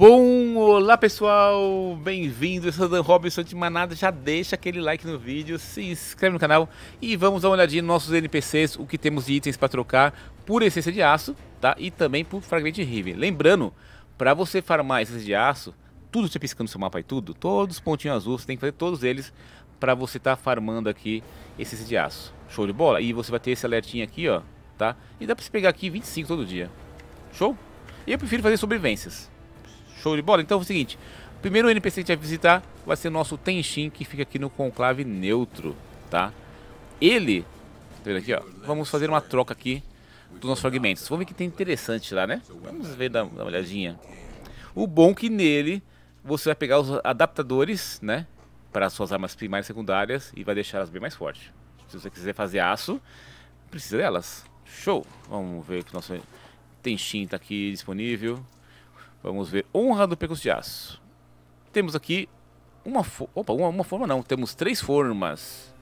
Bom, olá pessoal, bem-vindo, eu sou Dan Robinson de Manada, já deixa aquele like no vídeo, se inscreve no canal e vamos dar uma olhadinha nos nossos NPCs, o que temos de itens para trocar por essência de aço, tá? E também por fragmento de rive. Lembrando, para você farmar essência de aço, tudo você piscando no seu mapa e tudo, todos os pontinhos azuis, você tem que fazer todos eles para você estar tá farmando aqui essência de aço. Show de bola? E você vai ter esse alertinho aqui, ó, tá? E dá para você pegar aqui 25 todo dia. Show? E eu prefiro fazer sobrevivências Show de bola? Então é o seguinte, o primeiro NPC que a gente vai visitar vai ser o nosso Tenshin, que fica aqui no conclave neutro, tá? Ele, tá vendo aqui, ó, vamos fazer uma troca aqui dos nossos fragmentos. Vamos ver o que tem interessante lá, né? Vamos ver, dar uma olhadinha. O bom é que nele você vai pegar os adaptadores, né? Para suas armas primárias e secundárias e vai deixá-las bem mais fortes. Se você quiser fazer aço, precisa delas. Show! Vamos ver que o nosso Tenshin está aqui disponível. Vamos ver. Honra do Pecos de Aço. Temos aqui uma, opa, uma, uma forma não. Temos três formas.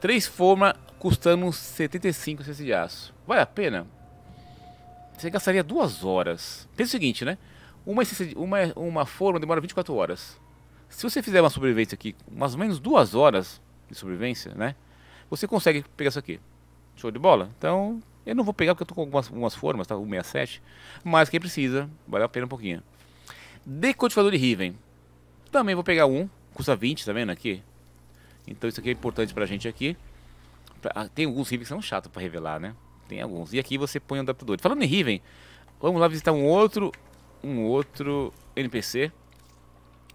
Três formas custando 75 cestas de aço. Vale a pena? Você gastaria duas horas. Pensa o seguinte, né? Uma, uma, uma forma demora 24 horas. Se você fizer uma sobrevivência aqui, mais ou menos duas horas de sobrevivência, né? Você consegue pegar isso aqui. Show de bola? Então, eu não vou pegar porque eu estou com algumas, algumas formas, tá? O 67. Mas quem precisa, vale a pena um pouquinho. Decodificador de Riven. Também vou pegar um. Custa 20, tá vendo aqui? Então isso aqui é importante pra gente aqui. Pra, ah, tem alguns Riven que são chatos pra revelar, né? Tem alguns. E aqui você põe o um adaptador. Falando em Riven, vamos lá visitar um outro, um outro NPC.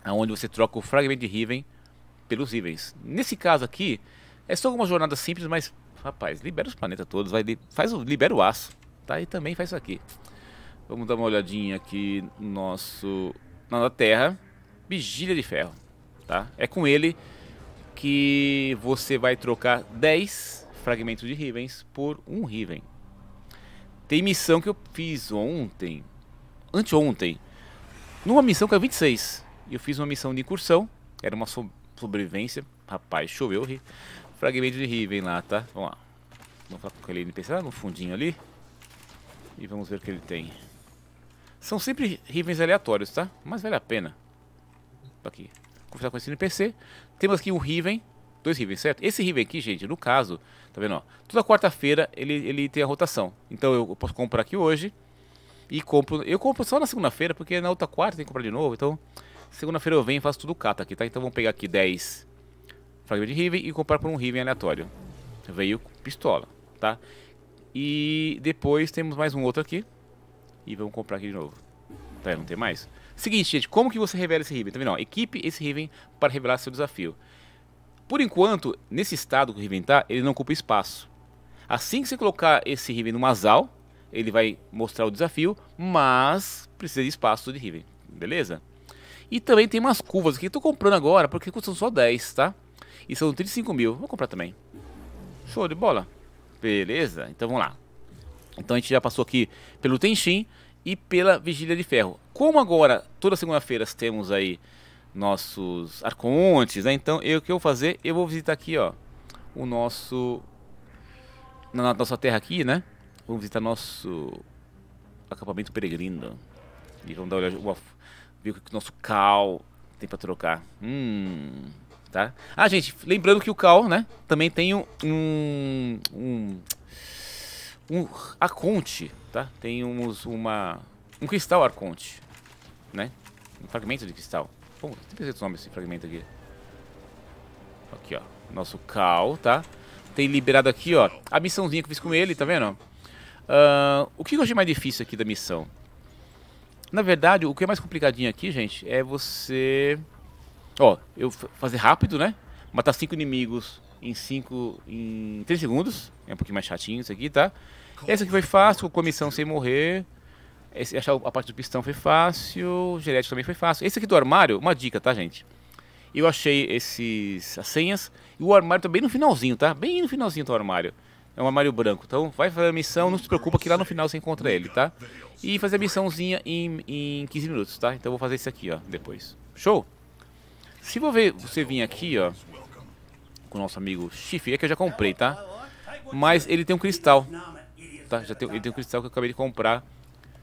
Onde você troca o fragmento de Riven pelos Rivens. Nesse caso aqui, é só uma jornada simples, mas, rapaz, libera os planetas todos, vai, faz, libera o aço, tá? E também faz isso aqui. Vamos dar uma olhadinha aqui no nosso... Na Terra, Vigília de Ferro, tá? É com ele que você vai trocar 10 fragmentos de Rivens por um Riven. Tem missão que eu fiz ontem, anteontem, numa missão que é 26. Eu fiz uma missão de incursão, era uma sobrevivência. Rapaz, choveu, ri fragmento de Riven lá, tá? Vamos lá. Vamos falar com aquele NPC lá no fundinho ali. E vamos ver o que ele tem. São sempre Rivens aleatórios, tá? Mas vale a pena. Tá aqui. Conversar com esse NPC. Temos aqui um Riven. Dois Rivens, certo? Esse Riven aqui, gente, no caso, tá vendo? Ó, toda quarta-feira ele, ele tem a rotação. Então eu posso comprar aqui hoje. E compro. Eu compro só na segunda-feira, porque na outra quarta tem que comprar de novo. Então, segunda-feira eu venho e faço tudo cata aqui, tá? Então vamos pegar aqui 10 fragmento de Riven e comprar por um Riven aleatório. Veio pistola, tá? E depois temos mais um outro aqui. E vamos comprar aqui de novo. Tá, não tem mais? Seguinte, gente, como que você revela esse Riven? Tá vendo? Ó, equipe esse Riven para revelar seu desafio. Por enquanto, nesse estado que o Riven tá, ele não ocupa espaço. Assim que você colocar esse Riven no Masal, ele vai mostrar o desafio, mas precisa de espaço de Riven, beleza? E também tem umas curvas aqui, eu tô comprando agora porque custam só 10, tá? E são 35 mil. Vou comprar também. Show de bola. Beleza, então vamos lá. Então a gente já passou aqui pelo Tenshin e pela Vigília de Ferro. Como agora, toda segunda-feira, temos aí nossos arcontes, né? Então, eu, o que eu vou fazer? Eu vou visitar aqui, ó, o nosso... Na nossa terra aqui, né? Vamos visitar nosso acampamento peregrino. E vamos dar uma olhada, ver o que o nosso cal tem pra trocar. Hum tá? Ah, gente, lembrando que o Cal, né, também tem um, um, um, um tá? Tem uns, uma, um cristal Arconte, né? Um fragmento de cristal. Bom, tem que o nome desse fragmento aqui. Aqui, ó. Nosso Cal, tá? Tem liberado aqui, ó, a missãozinha que eu fiz com ele, tá vendo? Uh, o que eu achei mais difícil aqui da missão? Na verdade, o que é mais complicadinho aqui, gente, é você Ó, eu fazer rápido, né? Matar cinco inimigos em cinco, em 3 segundos. É um pouquinho mais chatinho isso aqui, tá? Esse aqui foi fácil, com comissão sem morrer. Esse, achar a parte do pistão foi fácil, genético também foi fácil. Esse aqui do armário, uma dica, tá, gente? Eu achei esses as senhas e o armário tá bem no finalzinho, tá? Bem no finalzinho do armário. É um armário branco. Então vai fazer a missão, não se preocupa que lá no final você encontra ele, tá? E fazer a missãozinha em, em 15 minutos, tá? Então eu vou fazer isso aqui, ó, depois. Show? Se você vir aqui, ó, com o nosso amigo Chifre, é que eu já comprei, tá? Mas ele tem um cristal, tá? Já tem, ele tem um cristal que eu acabei de comprar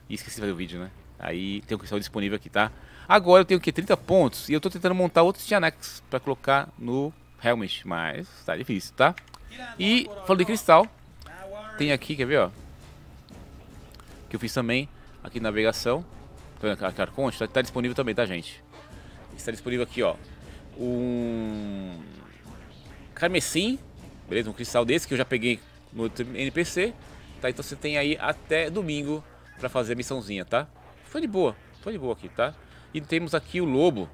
e esqueci de fazer o vídeo, né? Aí tem um cristal disponível aqui, tá? Agora eu tenho o que? 30 pontos e eu tô tentando montar outros Tianax pra colocar no Helmet, mas tá difícil, tá? E falando de cristal, tem aqui, quer ver, ó? Que eu fiz também aqui navegação. Tá vendo? tá, tá disponível também, tá, gente? está disponível aqui, ó. Um carmesim, beleza? Um cristal desse que eu já peguei no outro NPC, tá? Então você tem aí até domingo para fazer a missãozinha, tá? Foi de boa, foi de boa aqui, tá? E temos aqui o lobo,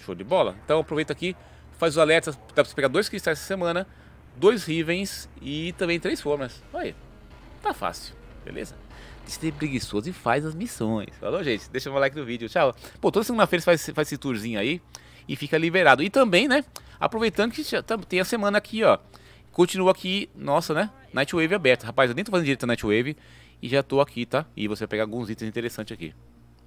show de bola. Então aproveita aqui, faz os alertas, dá para você pegar dois cristais essa semana, dois rivens e também três formas. Olha aí, tá fácil, beleza? ser preguiçoso e faz as missões. Falou, gente? Deixa o like no vídeo. Tchau. Pô, toda segunda-feira você faz, faz esse tourzinho aí e fica liberado. E também, né? Aproveitando que tem a semana aqui, ó. Continua aqui, nossa, né? Nightwave aberta. Rapaz, eu nem tô fazendo direito a Nightwave e já tô aqui, tá? E você vai pegar alguns itens interessantes aqui.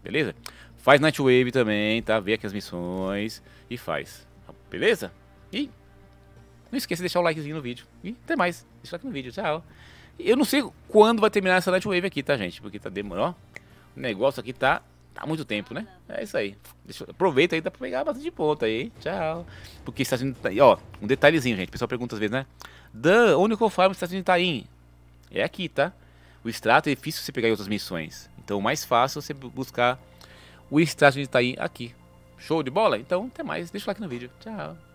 Beleza? Faz Nightwave também, tá? Vê aqui as missões e faz. Beleza? E não esqueça de deixar o likezinho no vídeo. E até mais. Deixa aqui no vídeo. Tchau. Eu não sei quando vai terminar essa Nightwave aqui, tá, gente? Porque tá demorando. O negócio aqui tá, tá há muito tempo, né? É isso aí. Deixa, aproveita aí, dá pra pegar bastante ponto aí. Tchau. Porque Estados Unidos tá Ó, um detalhezinho, gente. O pessoal pergunta às vezes, né? Dan, onde que farm Estados Unidos tá É aqui, tá? O extrato é difícil você pegar em outras missões. Então, o mais fácil é você buscar o extrato de Itaim aqui. Show de bola? Então, até mais. Deixa o like no vídeo. Tchau.